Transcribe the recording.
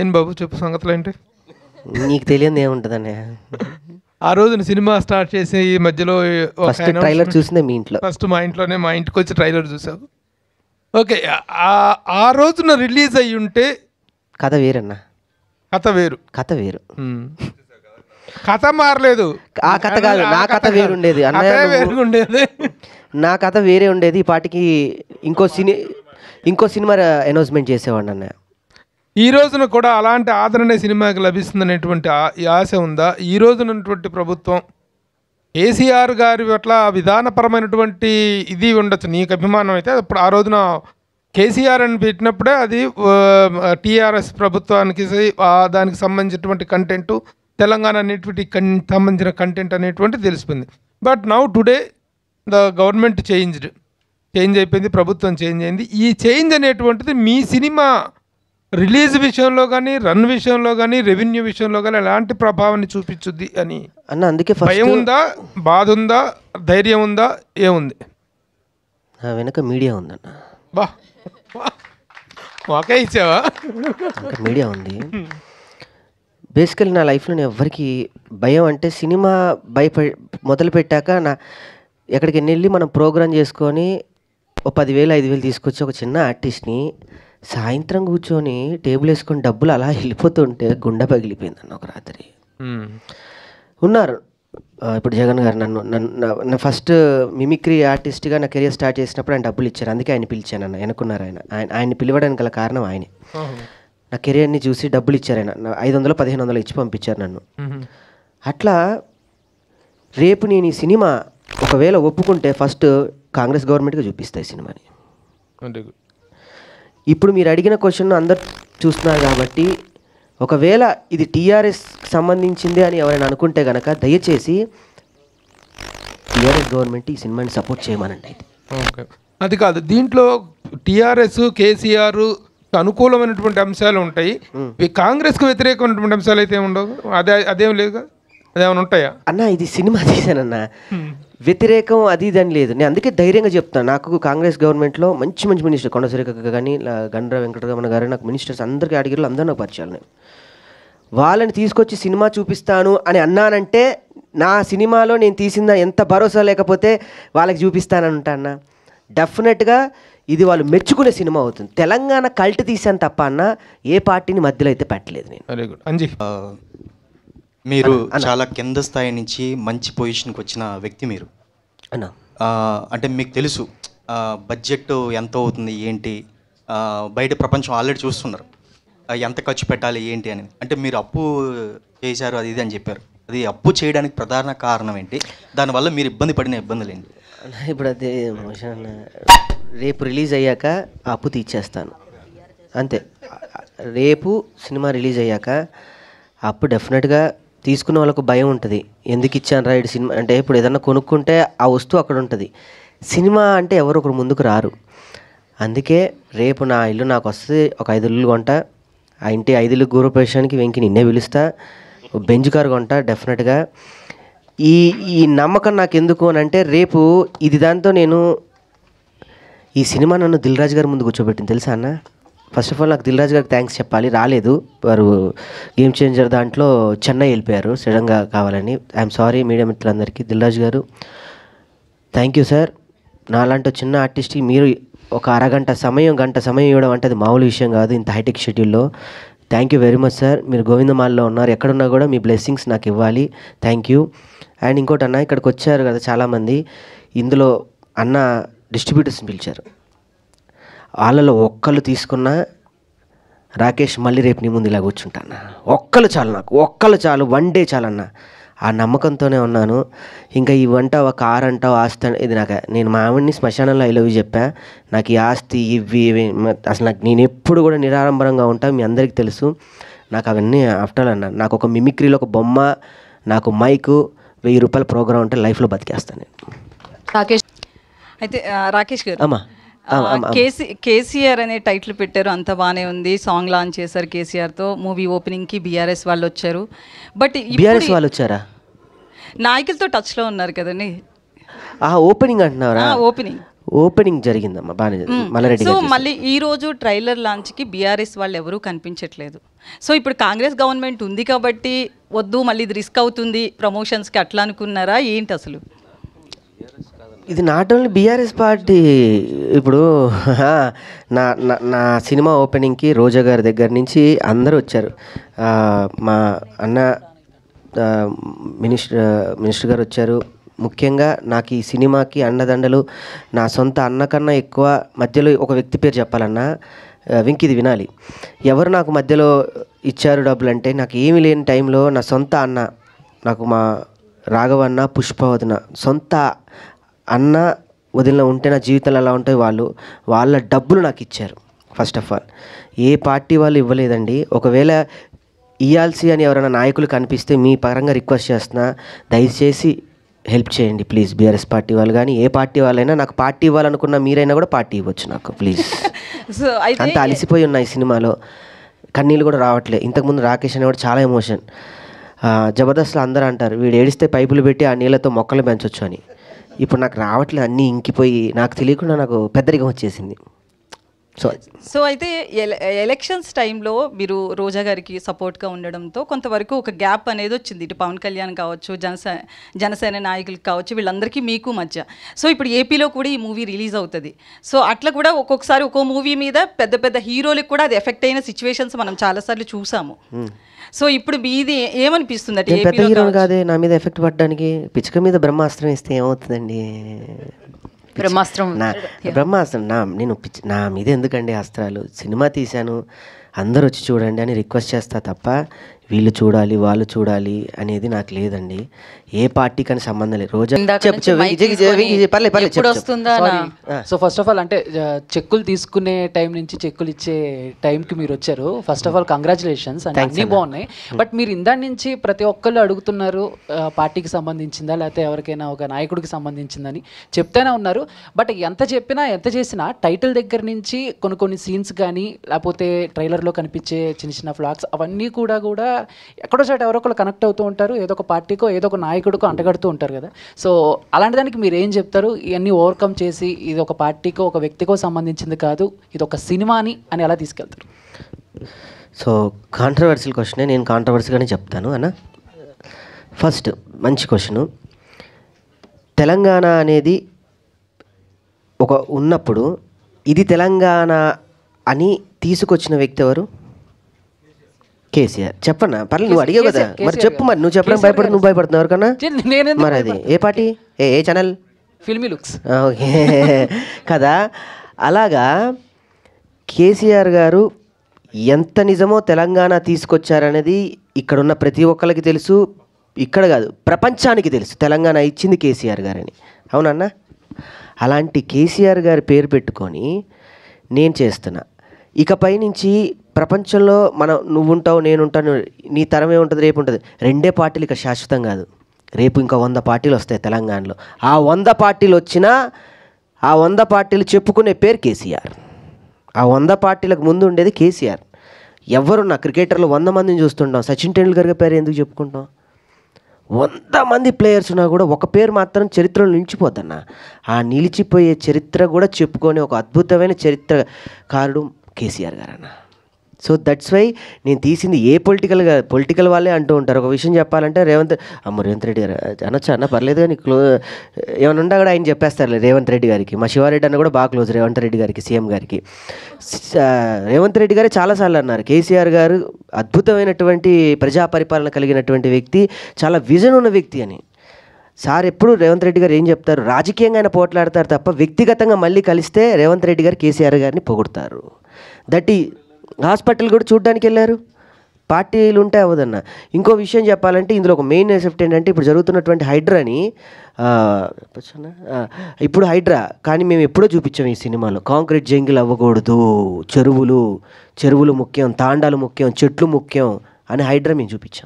ఏం బాబు చెప్పు సంగతులు ఏంటి నీకు తెలియదు ఏముంటుందని ఆ రోజున సినిమా స్టార్ట్ చేసి ఈ మధ్యలో ఫస్ట్ ట్రైలర్ చూసిందే మీ ఇంట్లో ఫస్ట్ మా ఇంట్లోనే మా ఇంటికి వచ్చి ట్రైలర్ చూసావు ఓకే ఆ రోజున రిలీజ్ అయ్యి ఉంటే కథ వేరన్నా కథ వేరు కథ వేరు కథ మారలేదు ఆ కథ కాదు నా కథ వేరుండేది అన్నయ్య ఉండేది నా కథ వేరే ఉండేది ఈ పాటికి ఇంకో సినీ ఇంకో సినిమా అనౌన్స్మెంట్ చేసేవాడిని అన్నయ్య ఈ రోజున కూడా అలాంటి ఆదరణ సినిమాకి లభిస్తుందనేటువంటి ఆశ ఉందా ఈ రోజునటువంటి ప్రభుత్వం కేసీఆర్ గారి పట్ల విధానపరమైనటువంటి ఇది ఉండొచ్చు నీకు అభిమానం అయితే అప్పుడు ఆ రోజున కేసీఆర్ అని పెట్టినప్పుడే అది టీఆర్ఎస్ ప్రభుత్వానికి దానికి సంబంధించినటువంటి కంటెంట్ తెలంగాణ అనేటువంటి సంబంధించిన కంటెంట్ అనేటువంటి తెలిసిపోయింది but now today the government changed change అయిపోయింది ప్రభుత్వం చేంజ్ అయింది ఈ చేంజ్ అనేటువంటిది మీ సినిమా రిలీజ్ విషయంలో కానీ రన్ విషయంలో కానీ రెవెన్యూ విషయంలో కానీ ఎలాంటి ప్రభావాన్ని చూపించుద్ది అని అన్న అందుకే భయం ఉందా బాధ ఉందా ధైర్యం ఉందా ఏముంది వెనక మీడియా ఉందన్న బా వాకే ఇచ్చావా మీడియా ఉంది బేసికల్ నా లైఫ్లో నేను ఎవ్వరికి భయం అంటే సినిమా భయప మొదలు పెట్టాక నా ఎక్కడికి వెళ్ళి మనం ప్రోగ్రామ్ చేసుకొని ఒక పదివేలు ఐదు వేలు తీసుకొచ్చి ఒక చిన్న ఆర్టిస్ట్ని సాయంత్రం కూర్చొని టేబుల్ వేసుకొని డబ్బులు అలా వెళ్ళిపోతుంటే గుండె పగిలిపోయింది అన్న ఒక రాత్రి ఉన్నారు ఇప్పుడు జగన్ గారు నన్ను నన్ను ఫస్ట్ మిమిక్రీ ఆర్టిస్ట్గా నా కెరియర్ స్టార్ట్ చేసినప్పుడు ఆయన డబ్బులు ఇచ్చారు అందుకే ఆయన పిలిచాను అన్న వెనుకున్నారు ఆయన ఆయన ఆయన పిలవడానికి గల కారణం ఆయనే నా కెరియర్ని చూసి డబ్బులు ఇచ్చారు ఆయన ఐదు వందలు పదిహేను వందలు ఇచ్చి పంపించారు నన్ను అట్లా రేపు నేను ఈ సినిమా ఒకవేళ ఒప్పుకుంటే ఫస్ట్ కాంగ్రెస్ గవర్నమెంట్కి చూపిస్తాయి సినిమాని ఇప్పుడు మీరు అడిగిన క్వశ్చన్ అందరు చూస్తున్నారు కాబట్టి ఒకవేళ ఇది టీఆర్ఎస్ సంబంధించింది అని ఎవరైనా అనుకుంటే కనుక దయచేసి టీఆర్ఎస్ గవర్నమెంట్ ఈ సినిమాని సపోర్ట్ చేయమనండి అయితే ఓకే అది కాదు దీంట్లో టీఆర్ఎస్ కేసీఆర్ అనుకూలమైనటువంటి అంశాలు ఉంటాయి కాంగ్రెస్కు వ్యతిరేకమైనటువంటి అంశాలు అయితే ఉండవు అదే అదేం లేదు అదేమైనా ఉంటాయా అన్న ఇది సినిమా తీసానన్నా వ్యతిరేకం అది అని లేదు నేను అందుకే ధైర్యంగా చెప్తాను నాకు కాంగ్రెస్ గవర్నమెంట్లో మంచి మంచి మినిస్టర్ కొండసరిక కానీ గండ్ర వెంకటరమణ గారు నాకు మినిస్టర్స్ అందరికీ అడిగిర్రు అందరూ నాకు పరిచయాలు నేను వాళ్ళని తీసుకొచ్చి సినిమా చూపిస్తాను అని అన్నానంటే నా సినిమాలో నేను తీసిన ఎంత భరోసా లేకపోతే వాళ్ళకి చూపిస్తానని అన్న డెఫినెట్గా ఇది వాళ్ళు మెచ్చుకునే సినిమా అవుతుంది తెలంగాణ కల్ట్ తీసాను తప్ప అన్న ఏ పార్టీని మధ్యలో అయితే పెట్టలేదు నేను వెరీ గుడ్ అంజీ మీరు చాలా కింద స్థాయి నుంచి మంచి పొజిషన్కి వచ్చిన వ్యక్తి మీరు అన్నా అంటే మీకు తెలుసు బడ్జెట్ ఎంత అవుతుంది ఏంటి బయట ప్రపంచం ఆల్రెడీ చూస్తున్నారు ఎంత ఖర్చు పెట్టాలి ఏంటి అని అంటే మీరు అప్పు చేశారు అది ఇది అని చెప్పారు అది అప్పు చేయడానికి ప్రధాన కారణం ఏంటి దానివల్ల మీరు ఇబ్బంది పడిన ఇబ్బందులు ఏంటి ఇప్పుడు అదే రేపు రిలీజ్ అయ్యాక అప్పు తీర్చేస్తాను అంతే రేపు సినిమా రిలీజ్ అయ్యాక అప్పు డెఫినెట్గా తీసుకునే వాళ్ళకు భయం ఉంటుంది ఎందుకు ఇచ్చాను రైడ్ సినిమా అంటే ఇప్పుడు ఏదన్నా కొనుక్కుంటే ఆ వస్తువు అక్కడ ఉంటుంది సినిమా అంటే ఎవరు ఒకరు ముందుకు రారు అందుకే రేపు నా ఇల్లు నాకు వస్తుంది ఒక ఐదు ఇల్లు కొంట ఆ ఇంటి ఐదు ఇల్లు ప్రదేశానికి వెంకి నిన్నే పిలుస్తా బెంచ్ కారు కొంట డెఫినెట్గా ఈ ఈ నమ్మకం నాకు ఎందుకు అని అంటే రేపు ఇది దాంతో నేను ఈ సినిమా నన్ను దిల్రాజు గారి ముందు కూర్చోబెట్టింది తెలుసా అన్న ఫస్ట్ ఆఫ్ ఆల్ నాకు రాజు గారికి థ్యాంక్స్ చెప్పాలి రాలేదు వారు గేమ్ చేంజర్ దాంట్లో చెన్నై వెళ్ళిపోయారు సడన్గా కావాలని ఐఎమ్ సారీ మీడియా మిత్రులందరికీ రాజు గారు థ్యాంక్ యూ సార్ నాలాంటి చిన్న ఆర్టిస్ట్కి మీరు ఒక అరగంట సమయం గంట సమయం ఇవ్వడం అంటే అది మామూలు విషయం కాదు ఇంత హైటెక్ షెడ్యూల్లో thank you very much sir మీరు గోవిందమాల్లో ఉన్నారు ఎక్కడున్నా కూడా మీ బ్లెస్సింగ్స్ నాకు ఇవ్వాలి థ్యాంక్ యూ అండ్ ఇంకోటి అన్న ఇక్కడికి వచ్చారు కదా చాలామంది ఇందులో అన్న డిస్ట్రిబ్యూటర్స్ని పిలిచారు వాళ్ళలో ఒక్కళ్ళు తీసుకున్నా రాకేష్ మళ్ళీ రేపు నీ ముందు ఇలా కూర్చుంటాన్న ఒక్కళ్ళు చాలు నాకు ఒక్కళ్ళు చాలు వన్ డే చాలన్న ఆ నమ్మకంతోనే ఉన్నాను ఇంకా ఈ వంట ఒక కారు అంటావు ఆస్తి ఇది నాకు నేను మా ఆవిడ్ని శ్మశానంలో ఇలా చెప్పా నాకు ఈ ఆస్తి ఇవి ఇవి అసలు నాకు నేను ఎప్పుడు కూడా నిరాడంబరంగా ఉంటా మీ అందరికీ తెలుసు నాకు అవన్నీ ఆఫ్టర్ అన్న నాకు ఒక మిమిక్రీలో ఒక బొమ్మ నాకు మైకు వెయ్యి రూపాయల ప్రోగ్రామ్ ఉంటే లైఫ్లో బతికేస్తాను రాకేష్ అయితే రాకేష్ గారు అమ్మా కేసీ కేసీఆర్ అనే టైటిల్ పెట్టారు అంత బాగానే ఉంది సాంగ్ లాంచ్ చేశారు కేసీఆర్ తో మూవీ ఓపెనింగ్ కి బిఆర్ఎస్ వాళ్ళు వచ్చారు బట్ బీఆర్ఎస్ వాళ్ళు వచ్చారా నాయకులతో టచ్ లో ఉన్నారు కదండి ఆ ఓపెనింగ్ అంటున్నారా ఓపెనింగ్ ఓపెనింగ్ జరిగిందమ్మా బాగానే మల్లారెడ్డి సో మళ్ళీ ఈ రోజు ట్రైలర్ లాంచ్ కి బీఆర్ఎస్ వాళ్ళు ఎవరూ కనిపించట్లేదు సో ఇప్పుడు కాంగ్రెస్ గవర్నమెంట్ ఉంది కాబట్టి వద్దు మళ్ళీ ఇది రిస్క్ అవుతుంది ప్రమోషన్స్కి అట్లా అనుకున్నారా ఏంటి అసలు ఇది నాట్ ఓన్లీ బీఆర్ఎస్ పార్టీ ఇప్పుడు నా నా సినిమా ఓపెనింగ్కి రోజా గారి దగ్గర నుంచి అందరూ వచ్చారు మా అన్న మినిస్టర్ మినిస్టర్ గారు వచ్చారు ముఖ్యంగా నాకు ఈ సినిమాకి అండదండలు నా సొంత అన్న కన్నా ఎక్కువ మధ్యలో ఒక వ్యక్తి పేరు చెప్పాలన్నా వింకిది వినాలి ఎవరు నాకు మధ్యలో ఇచ్చారు డబ్బులు అంటే నాకు ఏమీ లేని టైంలో నా సొంత అన్న నాకు మా రాఘవన్న పుష్పవదన సొంత అన్న వదిలిన ఉంటే నా జీవితంలో ఎలా ఉంటాయి వాళ్ళు వాళ్ళ డబ్బులు నాకు ఇచ్చారు ఫస్ట్ ఆఫ్ ఆల్ ఏ పార్టీ వాళ్ళు ఇవ్వలేదండి ఒకవేళ ఇవ్వాల్సి అని ఎవరైనా నాయకులు కనిపిస్తే మీ పరంగా రిక్వెస్ట్ చేస్తున్నా దయచేసి హెల్ప్ చేయండి ప్లీజ్ బీఆర్ఎస్ పార్టీ వాళ్ళు కానీ ఏ పార్టీ వాళ్ళైనా నాకు పార్టీ ఇవ్వాలనుకున్న మీరైనా కూడా పార్టీ ఇవ్వచ్చు నాకు ప్లీజ్ సో అంత అలసిపోయి ఉన్నాయి సినిమాలో కన్నీళ్ళు కూడా రావట్లే ఇంతకుముందు రాకేష్ అనేవాడు చాలా ఎమోషన్ జబర్దస్త్లో అందరూ అంటారు వీడు ఏడిస్తే పైపులు పెట్టి ఆ నీళ్ళతో మొక్కలు పెంచొచ్చు అని ఇప్పుడు నాకు రావట్లేదు అన్ని ఇంకిపోయి నాకు తెలియకుండా నాకు పెద్దరిగా వచ్చేసింది సో సో అయితే ఎలక్షన్స్ టైంలో మీరు రోజా గారికి సపోర్ట్గా ఉండడంతో కొంతవరకు ఒక గ్యాప్ అనేది వచ్చింది ఇటు పవన్ కళ్యాణ్ కావచ్చు జనసే జనసేన నాయకులకు కావచ్చు వీళ్ళందరికీ మీకు మధ్య సో ఇప్పుడు ఏపీలో కూడా ఈ మూవీ రిలీజ్ అవుతుంది సో అట్లా కూడా ఒక్కొక్కసారి ఒక్కో మూవీ మీద పెద్ద పెద్ద హీరోలకు కూడా అది ఎఫెక్ట్ అయిన సిచ్యువేషన్స్ మనం చాలాసార్లు చూసాము hmm. సో ఇప్పుడు ఇది ఏమనిపిస్తుంది పెద్ద హీరోని కాదే నా మీద ఎఫెక్ట్ పడడానికి పిచ్చుక మీద బ్రహ్మాస్త్రం ఇస్తే ఏమవుతుందండి బ్రహ్మాస్త్రం నా బ్రహ్మాస్త్రం నా నేను పిచ్చి నా మీద ఎందుకండి అస్త్రాలు సినిమా తీశాను అందరు వచ్చి చూడండి అని రిక్వెస్ట్ చేస్తా తప్ప వీళ్ళు చూడాలి వాళ్ళు చూడాలి అనేది నాకు లేదండి ఏ పార్టీ కానీ సంబంధం లేదు రోజు వస్తుందా సో ఫస్ట్ ఆఫ్ ఆల్ అంటే చెక్కులు తీసుకునే టైం నుంచి చెక్కులు ఇచ్చే టైంకి మీరు వచ్చారు ఫస్ట్ ఆఫ్ ఆల్ కంగ్రాచులేషన్స్ అంటే అన్నీ బాగున్నాయి బట్ hmm. మీరు ఇందా నుంచి ప్రతి ఒక్కళ్ళు అడుగుతున్నారు పార్టీకి సంబంధించిందా లేకపోతే ఎవరికైనా ఒక నాయకుడికి సంబంధించిందని చెప్తేనే ఉన్నారు బట్ ఎంత చెప్పినా ఎంత చేసినా టైటిల్ దగ్గర నుంచి కొన్ని కొన్ని సీన్స్ కానీ లేకపోతే ట్రైలర్లో కనిపించే చిన్న చిన్న ఫ్లాగ్స్ అవన్నీ కూడా కూడా ఎక్కడో చోట ఎవరో ఒకరు కనెక్ట్ అవుతూ ఉంటారు ఏదో ఒక పార్టీకో ఏదో ఒక నాయకుడికో అంటగడుతూ ఉంటారు కదా సో అలాంటి దానికి మీరు ఏం చెప్తారు ఇవన్నీ ఓవర్కమ్ చేసి ఇది ఒక పార్టీకో ఒక వ్యక్తికో సంబంధించింది కాదు ఇది ఒక సినిమాని అని ఎలా తీసుకెళ్తారు సో కాంట్రవర్సీల క్వశ్చనే నేను కాంట్రవర్సీగానే చెప్తాను అన్న ఫస్ట్ మంచి క్వశ్చను తెలంగాణ అనేది ఒక ఉన్నప్పుడు ఇది తెలంగాణ అని తీసుకొచ్చిన వ్యక్తి ఎవరు కేసీఆర్ చెప్పన్నా పర్లేదు నువ్వు అడిగావు కదా మరి చెప్పు మరి నువ్వు చెప్పడం భయపడు నువ్వు భయపడుతున్నావు ఎవరికన్నా మరి అది ఏ పార్టీ ఏ ఏ ఛానల్ ఫిల్మీ లుక్స్ ఓకే కదా అలాగా కేసీఆర్ గారు ఎంత నిజమో తెలంగాణ తీసుకొచ్చారనేది ఇక్కడున్న ప్రతి ఒక్కరికి తెలుసు ఇక్కడ కాదు ప్రపంచానికి తెలుసు తెలంగాణ ఇచ్చింది కేసీఆర్ గారని అవునన్నా అలాంటి కేసీఆర్ గారి పేరు పెట్టుకొని నేను చేస్తున్నా ఇకపై నుంచి ప్రపంచంలో మనం నువ్వుంటావు నేనుంటాను నీ తరం ఏముంటుంది రేపు ఉంటుంది రెండే పార్టీలు ఇక శాశ్వతం కాదు రేపు ఇంకా వంద పార్టీలు వస్తాయి తెలంగాణలో ఆ వంద పార్టీలు వచ్చినా ఆ వంద పార్టీలు చెప్పుకునే పేరు కేసీఆర్ ఆ వంద పార్టీలకు ముందు ఉండేది కేసీఆర్ నా క్రికెటర్లు వంద మందిని చూస్తుంటాం సచిన్ టెండూల్కర్ పేరు ఎందుకు చెప్పుకుంటాం వంద మంది ప్లేయర్స్ ఉన్నా కూడా ఒక పేరు మాత్రం చరిత్రలో నిలిచిపోద్దన్న ఆ నిలిచిపోయే చరిత్ర కూడా చెప్పుకొని ఒక అద్భుతమైన చరిత్రకారుడు కేసీఆర్ గారన్న సో దట్స్ వై నేను తీసింది ఏ పొలిటికల్గా పొలిటికల్ వాళ్ళే అంటూ ఉంటారు ఒక విషయం చెప్పాలంటే రేవంత్ అమ్మ రేవంత్ రెడ్డి గారు అనొచ్చు అన్న పర్లేదు కానీ క్లో ఏమైనా ఉండా కూడా ఆయన చెప్పేస్తారులే రేవంత్ రెడ్డి గారికి మా శివారెడ్డి అన్న కూడా బాగా క్లోజ్ రేవంత్ రెడ్డి గారికి సీఎం గారికి రేవంత్ రెడ్డి గారే చాలాసార్లు అన్నారు కేసీఆర్ గారు అద్భుతమైనటువంటి ప్రజా పరిపాలన కలిగినటువంటి వ్యక్తి చాలా విజన్ ఉన్న వ్యక్తి అని సార్ ఎప్పుడు రేవంత్ రెడ్డి గారు ఏం చెప్తారు రాజకీయంగా ఆయన పోట్లాడతారు తప్ప వ్యక్తిగతంగా మళ్ళీ కలిస్తే రేవంత్ రెడ్డి గారు కేసీఆర్ గారిని పొగుడతారు దట్టి హాస్పిటల్ కూడా చూడడానికి వెళ్ళారు పార్టీలు ఉంటే అవ్వదన్న ఇంకో విషయం చెప్పాలంటే ఇందులో ఒక మెయిన్ ఎఫెక్ట్ ఏంటంటే ఇప్పుడు జరుగుతున్నటువంటి హైడ్రాని ఇప్పుడు హైడ్రా కానీ మేము ఎప్పుడో చూపించాం ఈ సినిమాలో కాంక్రీట్ జంగిల్ అవ్వకూడదు చెరువులు చెరువులు ముఖ్యం తాండాలు ముఖ్యం చెట్లు ముఖ్యం అని హైడ్రా మేము చూపించాం